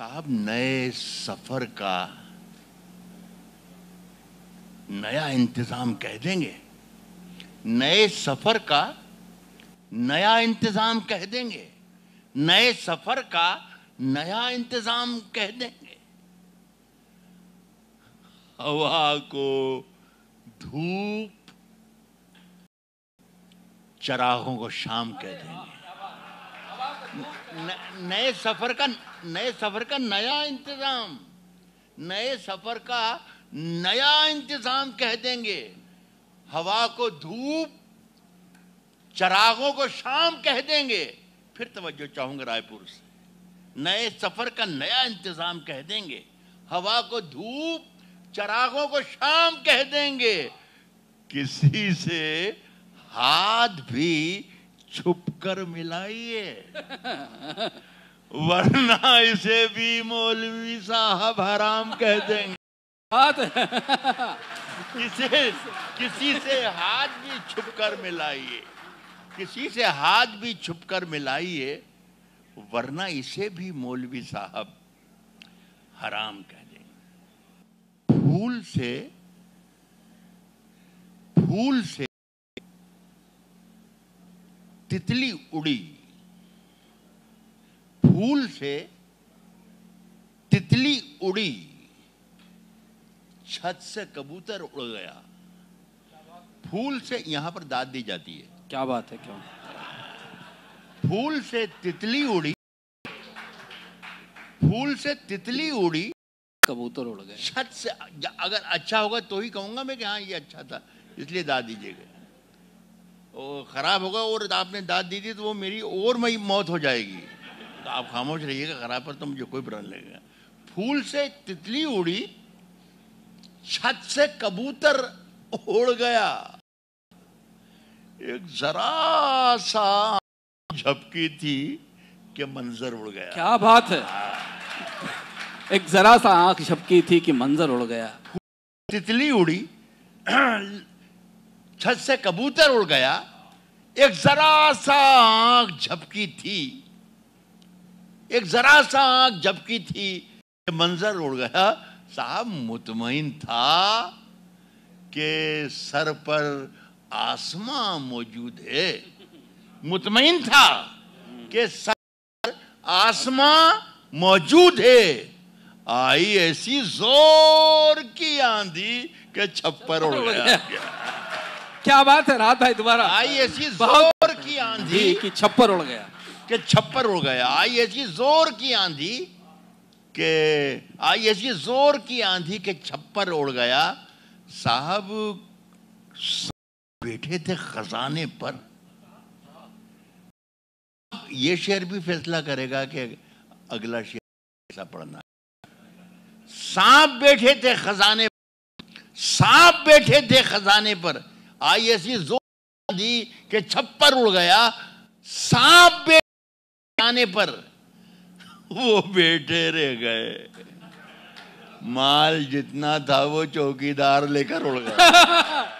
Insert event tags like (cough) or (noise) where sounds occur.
साहब नए सफर का नया इंतजाम कह देंगे नए सफर का नया इंतजाम कह देंगे नए सफर का नया इंतजाम कह देंगे हवा को धूप चराहों को शाम कह देंगे नए सफर का नए सफर का नया इंतजाम नए सफर का नया इंतजाम कह देंगे हवा को धूप चरागों को शाम कह देंगे फिर तवज्जो चाहूंगा रायपुर से नए सफर का नया इंतजाम कह देंगे हवा को धूप चरागों को शाम कह देंगे किसी से हाथ भी छुप कर मिलाइए वरना इसे भी मौलवी साहब हराम कह देंगे इसे किसी से हाथ भी छुप कर मिलाइए किसी से हाथ भी छुप कर मिलाइए वरना इसे भी मौलवी साहब हराम कह देंगे फूल से फूल से तितली उड़ी फूल से तितली उड़ी छत से कबूतर उड़ गया फूल से यहां पर दाद दी जाती है क्या बात है क्यों फूल से तितली उड़ी फूल से तितली उड़ी कबूतर उड़ गए छत से अगर अच्छा होगा तो ही कहूंगा मैं कि हाँ ये अच्छा था इसलिए दाद दीजिएगा ख़राब होगा और आपने दाद दी थी तो वो मेरी और मई मौत हो जाएगी तो आप खामोश रहिएगा ख़राब पर तो मुझे कोई बुरा लगेगा फूल से तितली उड़ी छत से कबूतर उड़ गया एक जरा सा झपकी थी कि मंजर उड़ गया क्या बात है एक जरा सा आंख झपकी थी कि मंजर उड़ गया तितली उड़ी (clears throat) छत से कबूतर उड़ गया एक जरा सा आंख झपकी थी एक जरा सा आंख झपकी थी मंजर उड़ गया साहब मुतमिन था कि सर पर आसमां मौजूद है मुतमिन था कि सर पर आसमां मौजूद है आई ऐसी जोर की आंधी के छप्पर उड़ गया क्या बात है राहत भाई दोबारा आई ऐसी जोर की आंधी कि छप्पर उड़ गया कि छप्पर उड़ गया आई ऐसी जोर की आंधी के आई ऐसी जोर की आंधी के छप्पर उड़ गया साहब बैठे थे खजाने पर ये शेर भी फैसला करेगा कि अगला शेर कैसा पढ़ना सांप बैठे थे खजाने पर सांप बैठे थे खजाने पर आई ऐसी जोर दी कि छप्पर उड़ गया सांप बेटे आने पर वो बेटे रह गए माल जितना था वो चौकीदार लेकर उड़ गया (laughs)